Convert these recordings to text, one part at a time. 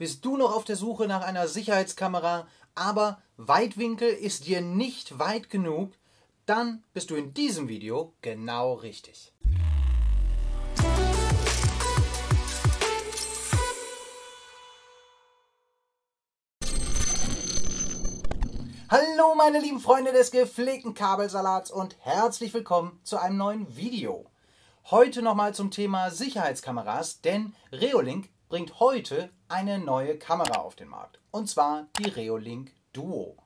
bist du noch auf der Suche nach einer Sicherheitskamera, aber Weitwinkel ist dir nicht weit genug, dann bist du in diesem Video genau richtig. Hallo meine lieben Freunde des gepflegten Kabelsalats und herzlich willkommen zu einem neuen Video. Heute nochmal zum Thema Sicherheitskameras, denn Reolink bringt heute eine neue Kamera auf den Markt. Und zwar die Reolink Duo.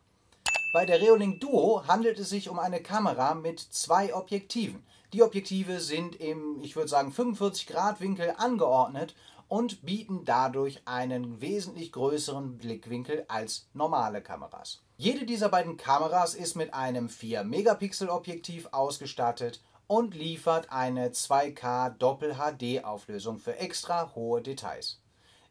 Bei der Reolink Duo handelt es sich um eine Kamera mit zwei Objektiven. Die Objektive sind im, ich würde sagen, 45 Grad Winkel angeordnet und bieten dadurch einen wesentlich größeren Blickwinkel als normale Kameras. Jede dieser beiden Kameras ist mit einem 4-Megapixel-Objektiv ausgestattet und liefert eine 2K Doppel-HD-Auflösung für extra hohe Details.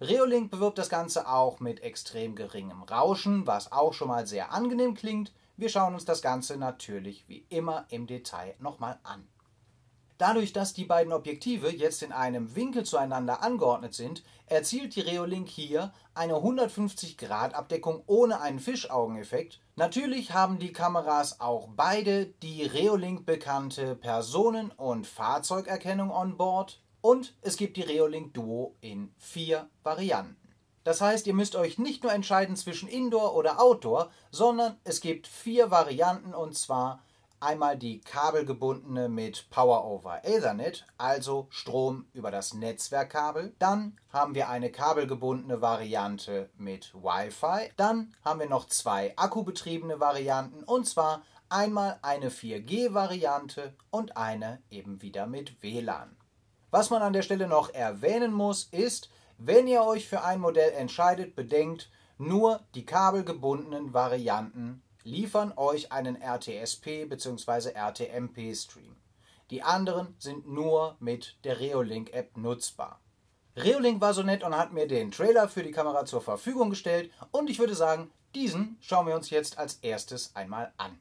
Reolink bewirbt das Ganze auch mit extrem geringem Rauschen, was auch schon mal sehr angenehm klingt. Wir schauen uns das Ganze natürlich wie immer im Detail nochmal an. Dadurch, dass die beiden Objektive jetzt in einem Winkel zueinander angeordnet sind, erzielt die Reolink hier eine 150 Grad Abdeckung ohne einen Fischaugeneffekt Natürlich haben die Kameras auch beide die Reolink bekannte Personen- und Fahrzeugerkennung on Bord und es gibt die Reolink Duo in vier Varianten. Das heißt, ihr müsst euch nicht nur entscheiden zwischen Indoor oder Outdoor, sondern es gibt vier Varianten und zwar einmal die kabelgebundene mit Power over Ethernet, also Strom über das Netzwerkkabel. Dann haben wir eine kabelgebundene Variante mit Wi-Fi. Dann haben wir noch zwei akkubetriebene Varianten und zwar einmal eine 4G-Variante und eine eben wieder mit WLAN. Was man an der Stelle noch erwähnen muss, ist, wenn ihr euch für ein Modell entscheidet, bedenkt, nur die kabelgebundenen Varianten liefern euch einen RTSP bzw. RTMP-Stream. Die anderen sind nur mit der Reolink-App nutzbar. Reolink war so nett und hat mir den Trailer für die Kamera zur Verfügung gestellt und ich würde sagen, diesen schauen wir uns jetzt als erstes einmal an.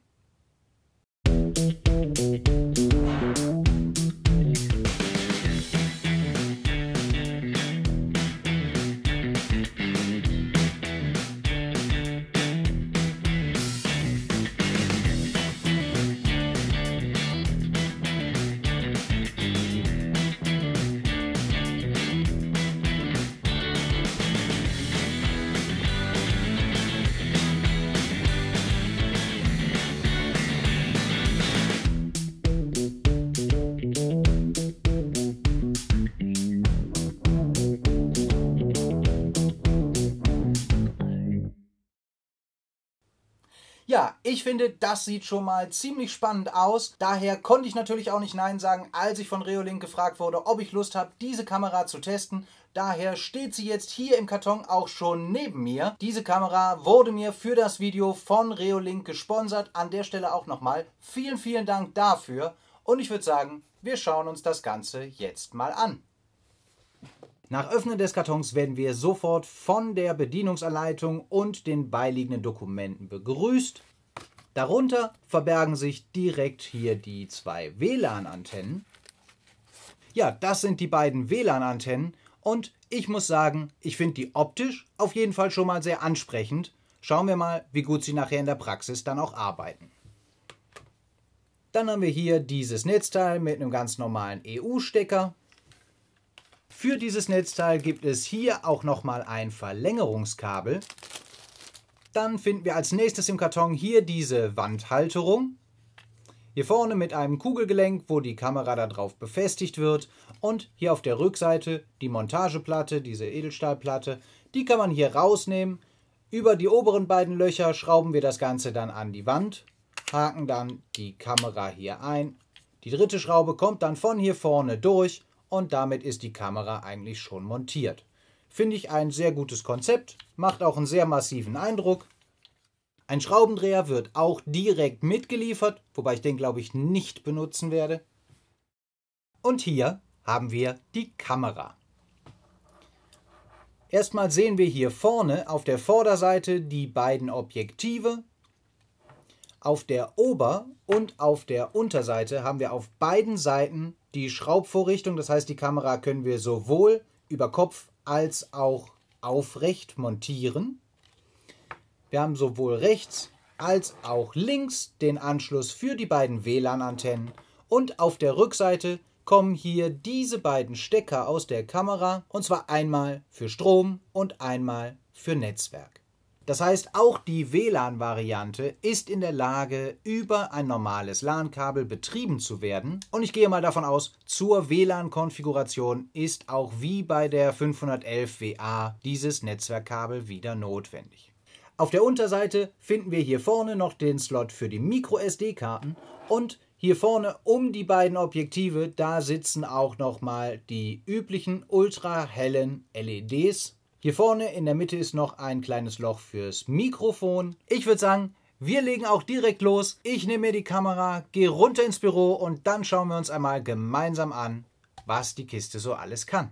Ich finde, das sieht schon mal ziemlich spannend aus. Daher konnte ich natürlich auch nicht Nein sagen, als ich von Reolink gefragt wurde, ob ich Lust habe, diese Kamera zu testen. Daher steht sie jetzt hier im Karton auch schon neben mir. Diese Kamera wurde mir für das Video von Reolink gesponsert. An der Stelle auch nochmal vielen, vielen Dank dafür. Und ich würde sagen, wir schauen uns das Ganze jetzt mal an. Nach Öffnen des Kartons werden wir sofort von der Bedienungsanleitung und den beiliegenden Dokumenten begrüßt. Darunter verbergen sich direkt hier die zwei WLAN-Antennen. Ja, das sind die beiden WLAN-Antennen und ich muss sagen, ich finde die optisch auf jeden Fall schon mal sehr ansprechend. Schauen wir mal, wie gut sie nachher in der Praxis dann auch arbeiten. Dann haben wir hier dieses Netzteil mit einem ganz normalen EU-Stecker. Für dieses Netzteil gibt es hier auch nochmal ein Verlängerungskabel. Dann finden wir als nächstes im Karton hier diese Wandhalterung. Hier vorne mit einem Kugelgelenk, wo die Kamera darauf befestigt wird. Und hier auf der Rückseite die Montageplatte, diese Edelstahlplatte. Die kann man hier rausnehmen. Über die oberen beiden Löcher schrauben wir das Ganze dann an die Wand, haken dann die Kamera hier ein. Die dritte Schraube kommt dann von hier vorne durch und damit ist die Kamera eigentlich schon montiert. Finde ich ein sehr gutes Konzept, macht auch einen sehr massiven Eindruck. Ein Schraubendreher wird auch direkt mitgeliefert, wobei ich den glaube ich nicht benutzen werde. Und hier haben wir die Kamera. Erstmal sehen wir hier vorne auf der Vorderseite die beiden Objektive. Auf der Ober- und auf der Unterseite haben wir auf beiden Seiten die Schraubvorrichtung. Das heißt, die Kamera können wir sowohl über Kopf als auch aufrecht montieren. Wir haben sowohl rechts als auch links den Anschluss für die beiden WLAN-Antennen und auf der Rückseite kommen hier diese beiden Stecker aus der Kamera und zwar einmal für Strom und einmal für Netzwerk. Das heißt, auch die WLAN-Variante ist in der Lage, über ein normales LAN-Kabel betrieben zu werden. Und ich gehe mal davon aus, zur WLAN-Konfiguration ist auch wie bei der 511WA dieses Netzwerkkabel wieder notwendig. Auf der Unterseite finden wir hier vorne noch den Slot für die Micro-SD-Karten und hier vorne um die beiden Objektive, da sitzen auch nochmal die üblichen ultra hellen LEDs hier vorne in der Mitte ist noch ein kleines Loch fürs Mikrofon. Ich würde sagen, wir legen auch direkt los. Ich nehme mir die Kamera, gehe runter ins Büro und dann schauen wir uns einmal gemeinsam an, was die Kiste so alles kann.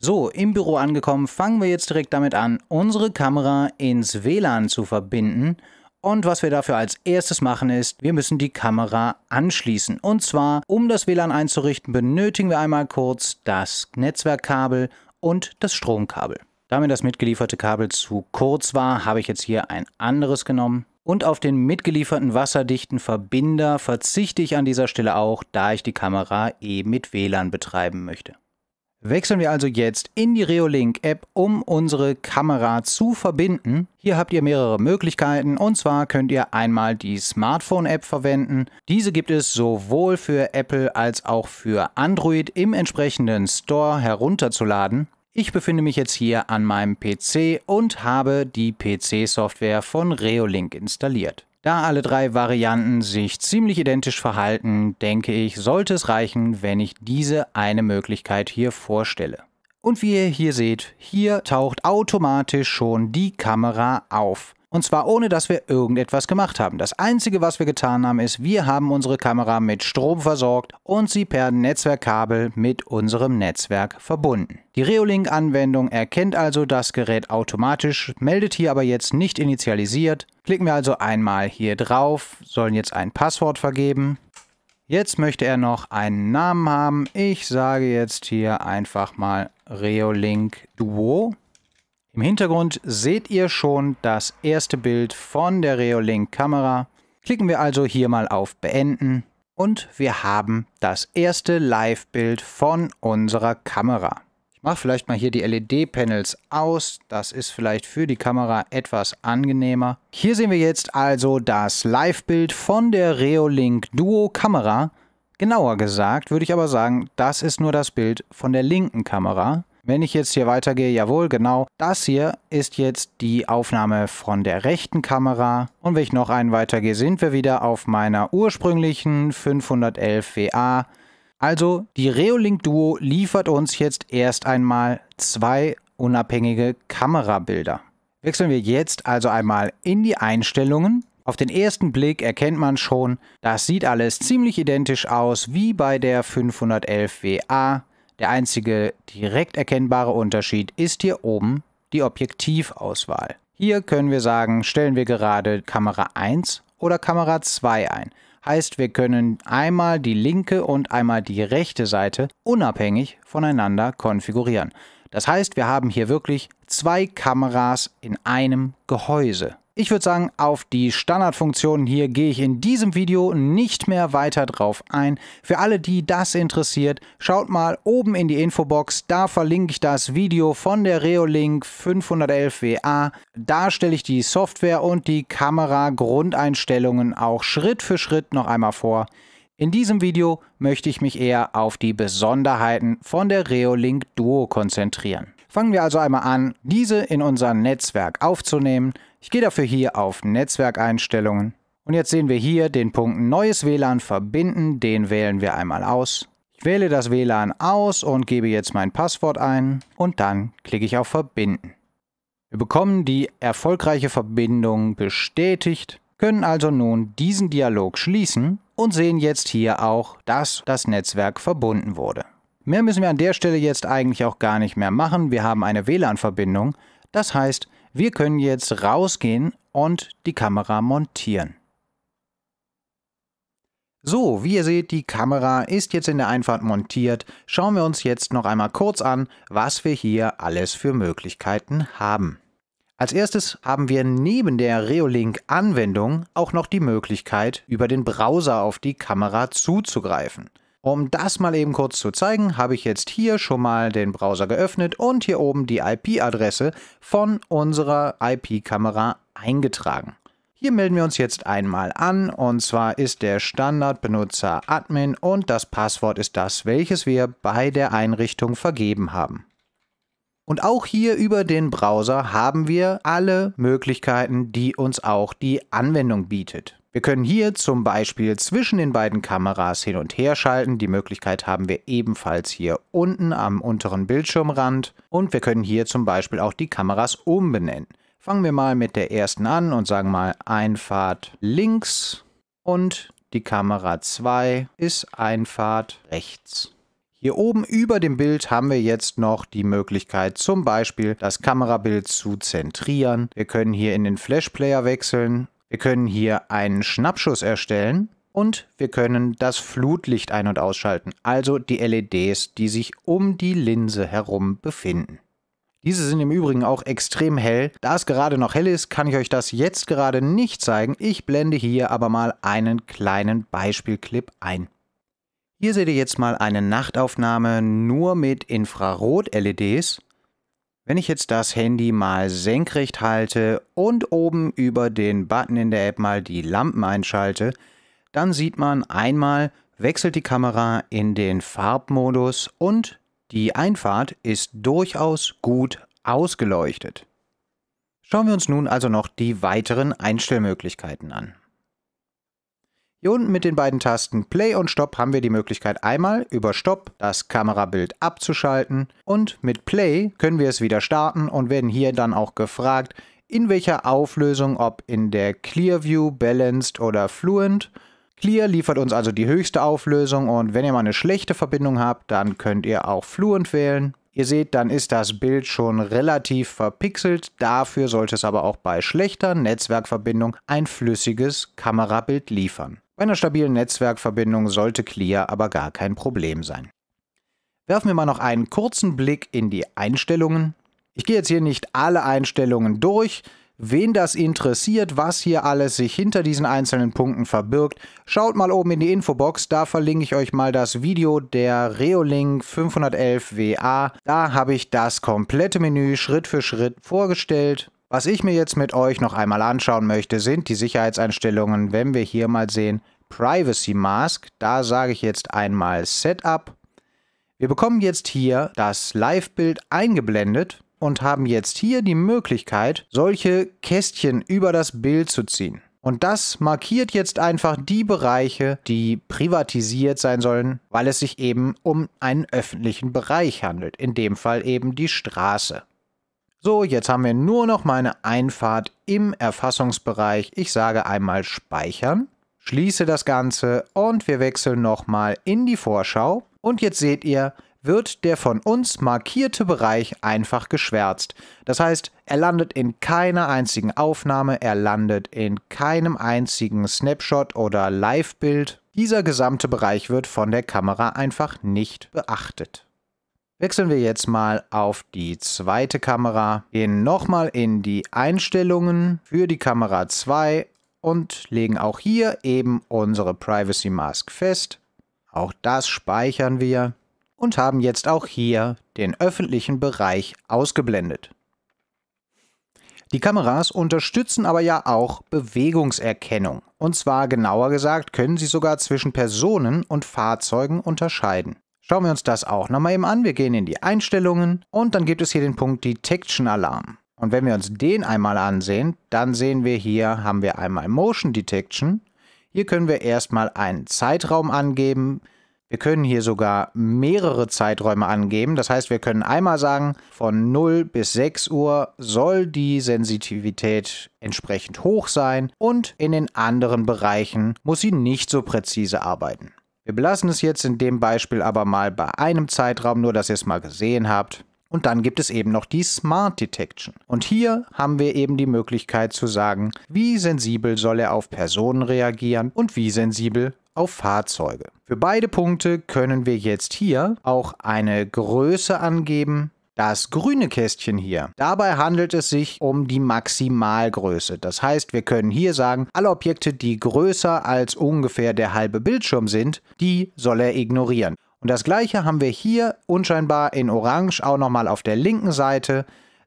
So, im Büro angekommen, fangen wir jetzt direkt damit an, unsere Kamera ins WLAN zu verbinden. Und was wir dafür als erstes machen ist, wir müssen die Kamera anschließen. Und zwar, um das WLAN einzurichten, benötigen wir einmal kurz das Netzwerkkabel und das Stromkabel. Da mir das mitgelieferte Kabel zu kurz war, habe ich jetzt hier ein anderes genommen. Und auf den mitgelieferten wasserdichten Verbinder verzichte ich an dieser Stelle auch, da ich die Kamera eh mit WLAN betreiben möchte. Wechseln wir also jetzt in die Reolink App, um unsere Kamera zu verbinden. Hier habt ihr mehrere Möglichkeiten und zwar könnt ihr einmal die Smartphone App verwenden. Diese gibt es sowohl für Apple als auch für Android im entsprechenden Store herunterzuladen. Ich befinde mich jetzt hier an meinem PC und habe die PC-Software von Reolink installiert. Da alle drei Varianten sich ziemlich identisch verhalten, denke ich, sollte es reichen, wenn ich diese eine Möglichkeit hier vorstelle. Und wie ihr hier seht, hier taucht automatisch schon die Kamera auf. Und zwar ohne, dass wir irgendetwas gemacht haben. Das Einzige, was wir getan haben, ist, wir haben unsere Kamera mit Strom versorgt und sie per Netzwerkkabel mit unserem Netzwerk verbunden. Die Reolink-Anwendung erkennt also das Gerät automatisch, meldet hier aber jetzt nicht initialisiert. Klicken wir also einmal hier drauf, sollen jetzt ein Passwort vergeben. Jetzt möchte er noch einen Namen haben. Ich sage jetzt hier einfach mal Reolink Duo. Im Hintergrund seht ihr schon das erste Bild von der Reolink Kamera. Klicken wir also hier mal auf Beenden und wir haben das erste Live-Bild von unserer Kamera. Ich mache vielleicht mal hier die LED-Panels aus. Das ist vielleicht für die Kamera etwas angenehmer. Hier sehen wir jetzt also das Live-Bild von der Reolink Duo Kamera. Genauer gesagt würde ich aber sagen, das ist nur das Bild von der linken Kamera. Wenn ich jetzt hier weitergehe, jawohl, genau. Das hier ist jetzt die Aufnahme von der rechten Kamera. Und wenn ich noch einen weitergehe, sind wir wieder auf meiner ursprünglichen 511 WA. Also die Reolink Duo liefert uns jetzt erst einmal zwei unabhängige Kamerabilder. Wechseln wir jetzt also einmal in die Einstellungen. Auf den ersten Blick erkennt man schon, das sieht alles ziemlich identisch aus wie bei der 511 WA. Der einzige direkt erkennbare Unterschied ist hier oben die Objektivauswahl. Hier können wir sagen, stellen wir gerade Kamera 1 oder Kamera 2 ein. Heißt, wir können einmal die linke und einmal die rechte Seite unabhängig voneinander konfigurieren. Das heißt, wir haben hier wirklich zwei Kameras in einem Gehäuse. Ich würde sagen, auf die Standardfunktionen hier gehe ich in diesem Video nicht mehr weiter drauf ein. Für alle, die das interessiert, schaut mal oben in die Infobox, da verlinke ich das Video von der Reolink 511WA. Da stelle ich die Software und die Kamera-Grundeinstellungen auch Schritt für Schritt noch einmal vor. In diesem Video möchte ich mich eher auf die Besonderheiten von der Reolink Duo konzentrieren. Fangen wir also einmal an, diese in unser Netzwerk aufzunehmen. Ich gehe dafür hier auf Netzwerkeinstellungen. Und jetzt sehen wir hier den Punkt Neues WLAN verbinden. Den wählen wir einmal aus. Ich wähle das WLAN aus und gebe jetzt mein Passwort ein und dann klicke ich auf Verbinden. Wir bekommen die erfolgreiche Verbindung bestätigt, können also nun diesen Dialog schließen und sehen jetzt hier auch, dass das Netzwerk verbunden wurde. Mehr müssen wir an der Stelle jetzt eigentlich auch gar nicht mehr machen. Wir haben eine WLAN-Verbindung. Das heißt, wir können jetzt rausgehen und die Kamera montieren. So, wie ihr seht, die Kamera ist jetzt in der Einfahrt montiert. Schauen wir uns jetzt noch einmal kurz an, was wir hier alles für Möglichkeiten haben. Als erstes haben wir neben der Reolink-Anwendung auch noch die Möglichkeit, über den Browser auf die Kamera zuzugreifen. Um das mal eben kurz zu zeigen, habe ich jetzt hier schon mal den Browser geöffnet und hier oben die IP-Adresse von unserer IP-Kamera eingetragen. Hier melden wir uns jetzt einmal an und zwar ist der Standardbenutzer Admin und das Passwort ist das, welches wir bei der Einrichtung vergeben haben. Und auch hier über den Browser haben wir alle Möglichkeiten, die uns auch die Anwendung bietet. Wir können hier zum Beispiel zwischen den beiden Kameras hin und her schalten. Die Möglichkeit haben wir ebenfalls hier unten am unteren Bildschirmrand. Und wir können hier zum Beispiel auch die Kameras umbenennen. Fangen wir mal mit der ersten an und sagen mal Einfahrt links und die Kamera 2 ist Einfahrt rechts. Hier oben über dem Bild haben wir jetzt noch die Möglichkeit, zum Beispiel das Kamerabild zu zentrieren. Wir können hier in den Flash Player wechseln wir können hier einen Schnappschuss erstellen und wir können das Flutlicht ein- und ausschalten, also die LEDs, die sich um die Linse herum befinden. Diese sind im Übrigen auch extrem hell. Da es gerade noch hell ist, kann ich euch das jetzt gerade nicht zeigen. Ich blende hier aber mal einen kleinen Beispielclip ein. Hier seht ihr jetzt mal eine Nachtaufnahme nur mit Infrarot-LEDs. Wenn ich jetzt das Handy mal senkrecht halte und oben über den Button in der App mal die Lampen einschalte, dann sieht man einmal wechselt die Kamera in den Farbmodus und die Einfahrt ist durchaus gut ausgeleuchtet. Schauen wir uns nun also noch die weiteren Einstellmöglichkeiten an. Und mit den beiden Tasten Play und Stop haben wir die Möglichkeit einmal über Stop das Kamerabild abzuschalten und mit Play können wir es wieder starten und werden hier dann auch gefragt, in welcher Auflösung, ob in der Clearview, Balanced oder Fluent. Clear liefert uns also die höchste Auflösung und wenn ihr mal eine schlechte Verbindung habt, dann könnt ihr auch Fluent wählen. Ihr seht, dann ist das Bild schon relativ verpixelt. Dafür sollte es aber auch bei schlechter Netzwerkverbindung ein flüssiges Kamerabild liefern. Bei einer stabilen Netzwerkverbindung sollte Clear aber gar kein Problem sein. Werfen wir mal noch einen kurzen Blick in die Einstellungen. Ich gehe jetzt hier nicht alle Einstellungen durch. Wen das interessiert, was hier alles sich hinter diesen einzelnen Punkten verbirgt, schaut mal oben in die Infobox, da verlinke ich euch mal das Video der Reolink 511 WA. Da habe ich das komplette Menü Schritt für Schritt vorgestellt. Was ich mir jetzt mit euch noch einmal anschauen möchte, sind die Sicherheitseinstellungen, wenn wir hier mal sehen Privacy Mask. Da sage ich jetzt einmal Setup. Wir bekommen jetzt hier das Live-Bild eingeblendet und haben jetzt hier die Möglichkeit, solche Kästchen über das Bild zu ziehen. Und das markiert jetzt einfach die Bereiche, die privatisiert sein sollen, weil es sich eben um einen öffentlichen Bereich handelt, in dem Fall eben die Straße. So, jetzt haben wir nur noch meine Einfahrt im Erfassungsbereich. Ich sage einmal Speichern, schließe das Ganze und wir wechseln nochmal in die Vorschau. Und jetzt seht ihr, wird der von uns markierte Bereich einfach geschwärzt. Das heißt, er landet in keiner einzigen Aufnahme, er landet in keinem einzigen Snapshot oder Live-Bild. Dieser gesamte Bereich wird von der Kamera einfach nicht beachtet. Wechseln wir jetzt mal auf die zweite Kamera, gehen nochmal in die Einstellungen für die Kamera 2 und legen auch hier eben unsere Privacy Mask fest. Auch das speichern wir und haben jetzt auch hier den öffentlichen Bereich ausgeblendet. Die Kameras unterstützen aber ja auch Bewegungserkennung. Und zwar genauer gesagt können sie sogar zwischen Personen und Fahrzeugen unterscheiden. Schauen wir uns das auch nochmal eben an. Wir gehen in die Einstellungen und dann gibt es hier den Punkt Detection Alarm. Und wenn wir uns den einmal ansehen, dann sehen wir hier, haben wir einmal Motion Detection. Hier können wir erstmal einen Zeitraum angeben. Wir können hier sogar mehrere Zeiträume angeben. Das heißt, wir können einmal sagen, von 0 bis 6 Uhr soll die Sensitivität entsprechend hoch sein und in den anderen Bereichen muss sie nicht so präzise arbeiten. Wir belassen es jetzt in dem Beispiel aber mal bei einem Zeitraum, nur dass ihr es mal gesehen habt. Und dann gibt es eben noch die Smart Detection. Und hier haben wir eben die Möglichkeit zu sagen, wie sensibel soll er auf Personen reagieren und wie sensibel auf Fahrzeuge. Für beide Punkte können wir jetzt hier auch eine Größe angeben das grüne Kästchen hier. Dabei handelt es sich um die Maximalgröße. Das heißt, wir können hier sagen, alle Objekte, die größer als ungefähr der halbe Bildschirm sind, die soll er ignorieren. Und das gleiche haben wir hier unscheinbar in Orange auch nochmal auf der linken Seite.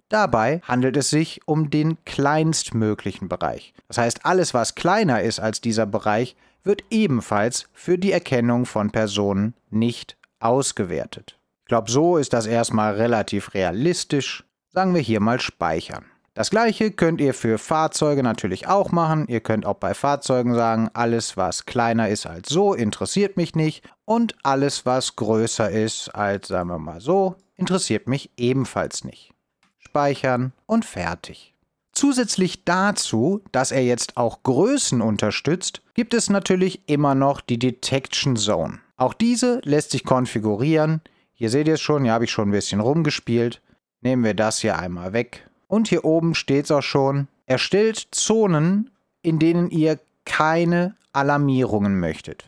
Dabei handelt es sich um den kleinstmöglichen Bereich. Das heißt, alles, was kleiner ist als dieser Bereich, wird ebenfalls für die Erkennung von Personen nicht ausgewertet glaube, so ist das erstmal relativ realistisch. Sagen wir hier mal speichern. Das gleiche könnt ihr für Fahrzeuge natürlich auch machen. Ihr könnt auch bei Fahrzeugen sagen, alles was kleiner ist als so, interessiert mich nicht. Und alles was größer ist als, sagen wir mal so, interessiert mich ebenfalls nicht. Speichern und fertig. Zusätzlich dazu, dass er jetzt auch Größen unterstützt, gibt es natürlich immer noch die Detection Zone. Auch diese lässt sich konfigurieren. Hier seht ihr es schon, hier habe ich schon ein bisschen rumgespielt. Nehmen wir das hier einmal weg. Und hier oben steht es auch schon. Erstellt Zonen, in denen ihr keine Alarmierungen möchtet.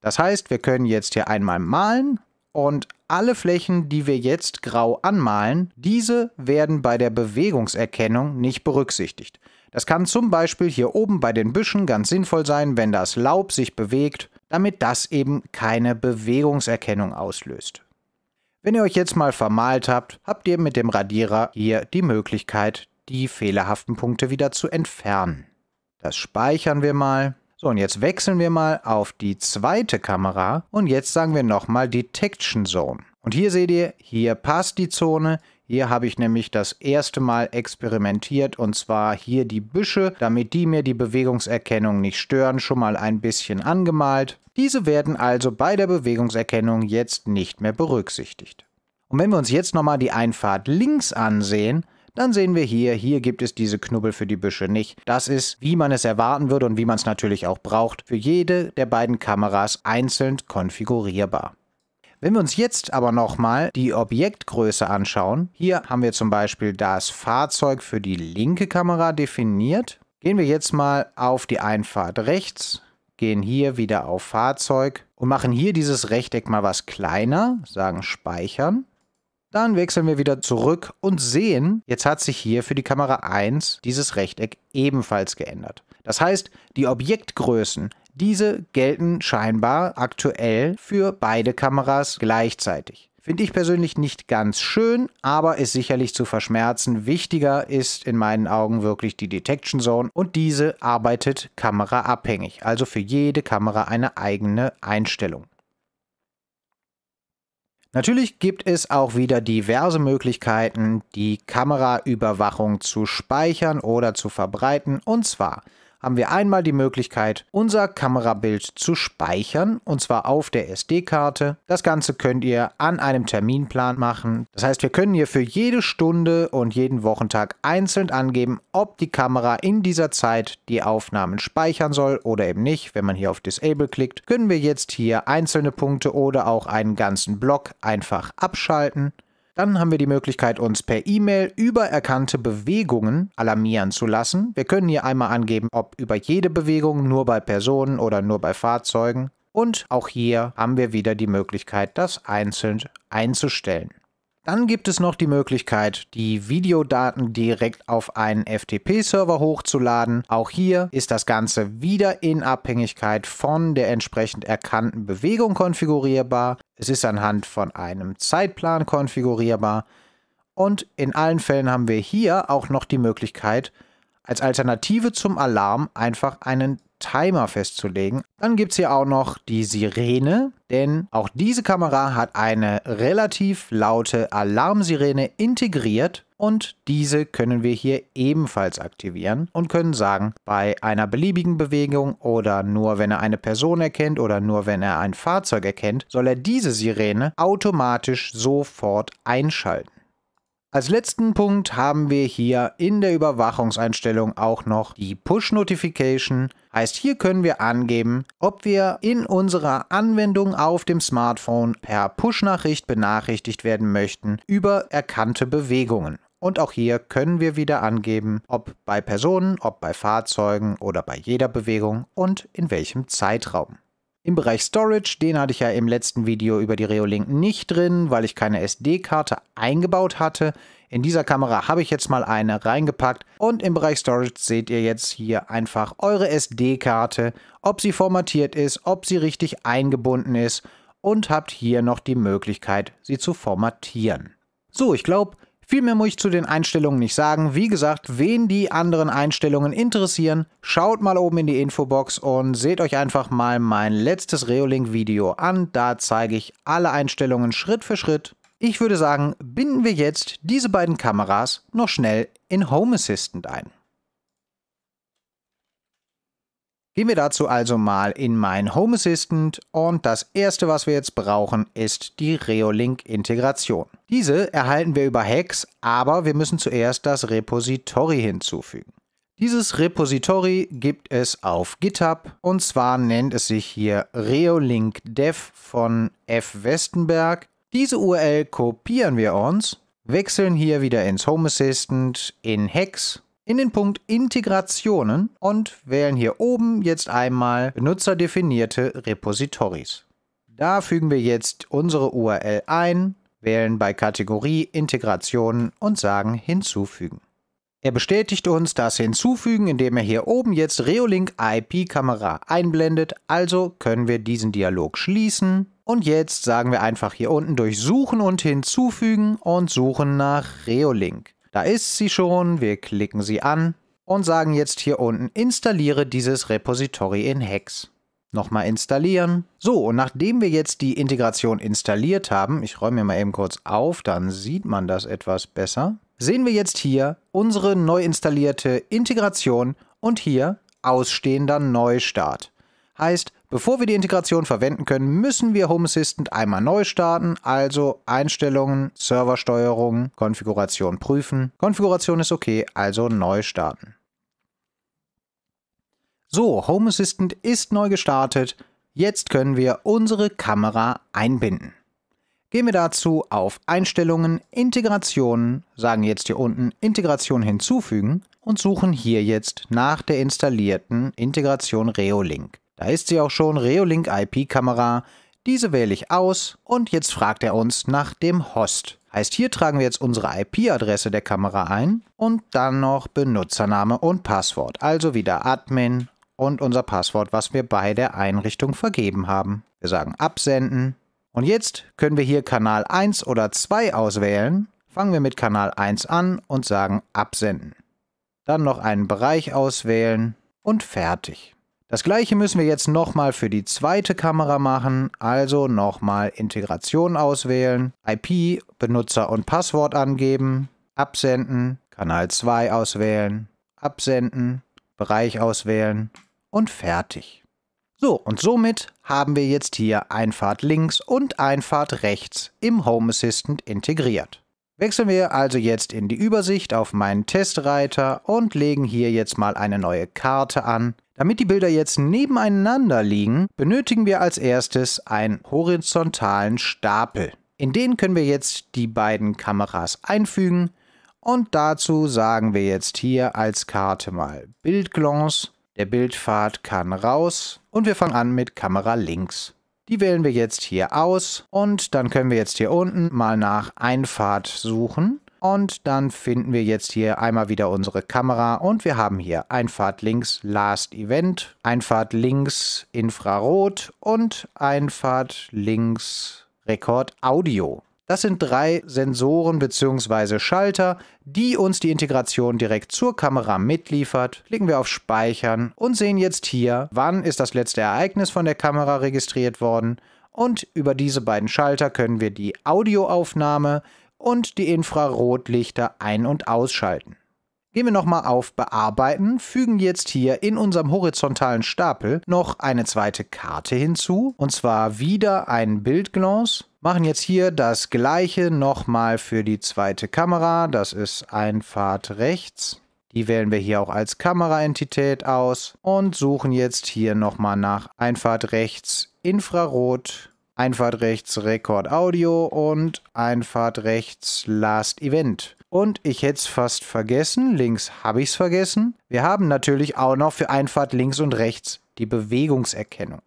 Das heißt, wir können jetzt hier einmal malen und alle Flächen, die wir jetzt grau anmalen, diese werden bei der Bewegungserkennung nicht berücksichtigt. Das kann zum Beispiel hier oben bei den Büschen ganz sinnvoll sein, wenn das Laub sich bewegt, damit das eben keine Bewegungserkennung auslöst. Wenn ihr euch jetzt mal vermalt habt, habt ihr mit dem Radierer hier die Möglichkeit, die fehlerhaften Punkte wieder zu entfernen. Das speichern wir mal. So, und jetzt wechseln wir mal auf die zweite Kamera und jetzt sagen wir nochmal Detection Zone. Und hier seht ihr, hier passt die Zone, hier habe ich nämlich das erste Mal experimentiert und zwar hier die Büsche, damit die mir die Bewegungserkennung nicht stören, schon mal ein bisschen angemalt. Diese werden also bei der Bewegungserkennung jetzt nicht mehr berücksichtigt. Und wenn wir uns jetzt nochmal die Einfahrt links ansehen, dann sehen wir hier, hier gibt es diese Knubbel für die Büsche nicht. Das ist, wie man es erwarten würde und wie man es natürlich auch braucht, für jede der beiden Kameras einzeln konfigurierbar. Wenn wir uns jetzt aber nochmal die Objektgröße anschauen, hier haben wir zum Beispiel das Fahrzeug für die linke Kamera definiert. Gehen wir jetzt mal auf die Einfahrt rechts, gehen hier wieder auf Fahrzeug und machen hier dieses Rechteck mal was kleiner, sagen Speichern. Dann wechseln wir wieder zurück und sehen, jetzt hat sich hier für die Kamera 1 dieses Rechteck ebenfalls geändert. Das heißt, die Objektgrößen, diese gelten scheinbar aktuell für beide Kameras gleichzeitig. Finde ich persönlich nicht ganz schön, aber ist sicherlich zu verschmerzen. Wichtiger ist in meinen Augen wirklich die Detection Zone und diese arbeitet kameraabhängig, also für jede Kamera eine eigene Einstellung. Natürlich gibt es auch wieder diverse Möglichkeiten, die Kameraüberwachung zu speichern oder zu verbreiten. Und zwar haben wir einmal die Möglichkeit, unser Kamerabild zu speichern, und zwar auf der SD-Karte. Das Ganze könnt ihr an einem Terminplan machen. Das heißt, wir können hier für jede Stunde und jeden Wochentag einzeln angeben, ob die Kamera in dieser Zeit die Aufnahmen speichern soll oder eben nicht. Wenn man hier auf Disable klickt, können wir jetzt hier einzelne Punkte oder auch einen ganzen Block einfach abschalten. Dann haben wir die Möglichkeit, uns per E-Mail über erkannte Bewegungen alarmieren zu lassen. Wir können hier einmal angeben, ob über jede Bewegung, nur bei Personen oder nur bei Fahrzeugen. Und auch hier haben wir wieder die Möglichkeit, das einzeln einzustellen. Dann gibt es noch die Möglichkeit, die Videodaten direkt auf einen FTP-Server hochzuladen. Auch hier ist das Ganze wieder in Abhängigkeit von der entsprechend erkannten Bewegung konfigurierbar. Es ist anhand von einem Zeitplan konfigurierbar. Und in allen Fällen haben wir hier auch noch die Möglichkeit, als Alternative zum Alarm einfach einen Timer festzulegen. Dann gibt es hier auch noch die Sirene, denn auch diese Kamera hat eine relativ laute Alarmsirene integriert und diese können wir hier ebenfalls aktivieren und können sagen, bei einer beliebigen Bewegung oder nur wenn er eine Person erkennt oder nur wenn er ein Fahrzeug erkennt, soll er diese Sirene automatisch sofort einschalten. Als letzten Punkt haben wir hier in der Überwachungseinstellung auch noch die Push Notification. Heißt, hier können wir angeben, ob wir in unserer Anwendung auf dem Smartphone per Push-Nachricht benachrichtigt werden möchten über erkannte Bewegungen. Und auch hier können wir wieder angeben, ob bei Personen, ob bei Fahrzeugen oder bei jeder Bewegung und in welchem Zeitraum. Im Bereich Storage, den hatte ich ja im letzten Video über die Reolink nicht drin, weil ich keine SD-Karte eingebaut hatte. In dieser Kamera habe ich jetzt mal eine reingepackt und im Bereich Storage seht ihr jetzt hier einfach eure SD-Karte, ob sie formatiert ist, ob sie richtig eingebunden ist und habt hier noch die Möglichkeit, sie zu formatieren. So, ich glaube, viel mehr muss ich zu den Einstellungen nicht sagen. Wie gesagt, wen die anderen Einstellungen interessieren, schaut mal oben in die Infobox und seht euch einfach mal mein letztes Reolink-Video an. Da zeige ich alle Einstellungen Schritt für Schritt. Ich würde sagen, binden wir jetzt diese beiden Kameras noch schnell in Home Assistant ein. Gehen wir dazu also mal in mein Home Assistant und das erste, was wir jetzt brauchen, ist die Reolink-Integration. Diese erhalten wir über Hex, aber wir müssen zuerst das Repository hinzufügen. Dieses Repository gibt es auf GitHub und zwar nennt es sich hier Reolink Dev von F. Westenberg. Diese URL kopieren wir uns, wechseln hier wieder ins Home Assistant in Hex in den Punkt Integrationen und wählen hier oben jetzt einmal benutzerdefinierte Repositories. Da fügen wir jetzt unsere URL ein, wählen bei Kategorie Integrationen und sagen hinzufügen. Er bestätigt uns das Hinzufügen, indem er hier oben jetzt Reolink IP Kamera einblendet, also können wir diesen Dialog schließen. Und jetzt sagen wir einfach hier unten durch Suchen und Hinzufügen und suchen nach Reolink. Da ist sie schon, wir klicken sie an und sagen jetzt hier unten installiere dieses Repository in Hex. Nochmal installieren. So, und nachdem wir jetzt die Integration installiert haben, ich räume mir mal eben kurz auf, dann sieht man das etwas besser, sehen wir jetzt hier unsere neu installierte Integration und hier ausstehender Neustart. Heißt, Bevor wir die Integration verwenden können, müssen wir Home Assistant einmal neu starten, also Einstellungen, Serversteuerung, Konfiguration prüfen. Konfiguration ist okay, also neu starten. So, Home Assistant ist neu gestartet. Jetzt können wir unsere Kamera einbinden. Gehen wir dazu auf Einstellungen, Integrationen, sagen jetzt hier unten Integration hinzufügen und suchen hier jetzt nach der installierten Integration Reolink. Da ist sie auch schon, Reolink IP-Kamera. Diese wähle ich aus und jetzt fragt er uns nach dem Host. Heißt, hier tragen wir jetzt unsere IP-Adresse der Kamera ein und dann noch Benutzername und Passwort. Also wieder Admin und unser Passwort, was wir bei der Einrichtung vergeben haben. Wir sagen Absenden. Und jetzt können wir hier Kanal 1 oder 2 auswählen. Fangen wir mit Kanal 1 an und sagen Absenden. Dann noch einen Bereich auswählen und fertig. Das gleiche müssen wir jetzt nochmal für die zweite Kamera machen, also nochmal Integration auswählen, IP, Benutzer und Passwort angeben, absenden, Kanal 2 auswählen, absenden, Bereich auswählen und fertig. So, und somit haben wir jetzt hier Einfahrt links und Einfahrt rechts im Home Assistant integriert. Wechseln wir also jetzt in die Übersicht auf meinen Testreiter und legen hier jetzt mal eine neue Karte an, damit die Bilder jetzt nebeneinander liegen, benötigen wir als erstes einen horizontalen Stapel. In den können wir jetzt die beiden Kameras einfügen und dazu sagen wir jetzt hier als Karte mal Bildglance, der Bildpfad kann raus und wir fangen an mit Kamera links. Die wählen wir jetzt hier aus und dann können wir jetzt hier unten mal nach Einfahrt suchen und dann finden wir jetzt hier einmal wieder unsere Kamera und wir haben hier Einfahrt links Last Event, Einfahrt links Infrarot und Einfahrt links Rekord Audio. Das sind drei Sensoren bzw. Schalter, die uns die Integration direkt zur Kamera mitliefert. Klicken wir auf Speichern und sehen jetzt hier, wann ist das letzte Ereignis von der Kamera registriert worden. Und über diese beiden Schalter können wir die Audioaufnahme und die Infrarotlichter ein- und ausschalten. Gehen wir nochmal auf Bearbeiten, fügen jetzt hier in unserem horizontalen Stapel noch eine zweite Karte hinzu, und zwar wieder ein Bildglanz. Machen jetzt hier das gleiche nochmal für die zweite Kamera, das ist Einfahrt rechts. Die wählen wir hier auch als Kameraentität aus und suchen jetzt hier nochmal nach Einfahrt rechts Infrarot Einfahrt rechts Record Audio und Einfahrt rechts Last Event. Und ich hätte es fast vergessen, links habe ich es vergessen. Wir haben natürlich auch noch für Einfahrt links und rechts die Bewegungserkennung.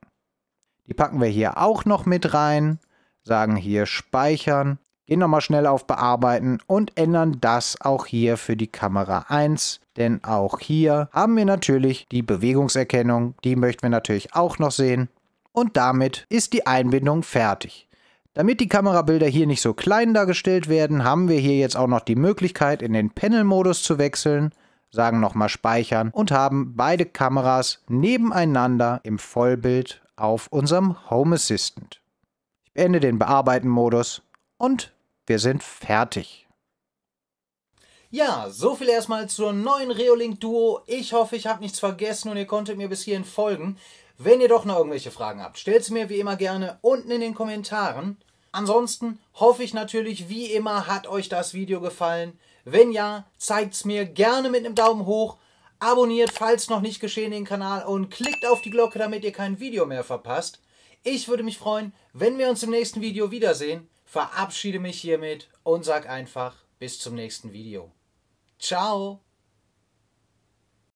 Die packen wir hier auch noch mit rein, sagen hier Speichern, gehen nochmal schnell auf Bearbeiten und ändern das auch hier für die Kamera 1. Denn auch hier haben wir natürlich die Bewegungserkennung, die möchten wir natürlich auch noch sehen. Und damit ist die Einbindung fertig. Damit die Kamerabilder hier nicht so klein dargestellt werden, haben wir hier jetzt auch noch die Möglichkeit, in den Panel-Modus zu wechseln, sagen nochmal Speichern und haben beide Kameras nebeneinander im Vollbild auf unserem Home Assistant. Ich beende den Bearbeiten-Modus und wir sind fertig. Ja, so viel erstmal zur neuen Reolink Duo. Ich hoffe, ich habe nichts vergessen und ihr konntet mir bis hierhin folgen. Wenn ihr doch noch irgendwelche Fragen habt, stellt sie mir wie immer gerne unten in den Kommentaren. Ansonsten hoffe ich natürlich, wie immer, hat euch das Video gefallen. Wenn ja, zeigt es mir gerne mit einem Daumen hoch. Abonniert, falls noch nicht geschehen, den Kanal und klickt auf die Glocke, damit ihr kein Video mehr verpasst. Ich würde mich freuen, wenn wir uns im nächsten Video wiedersehen. Verabschiede mich hiermit und sag einfach bis zum nächsten Video. Ciao!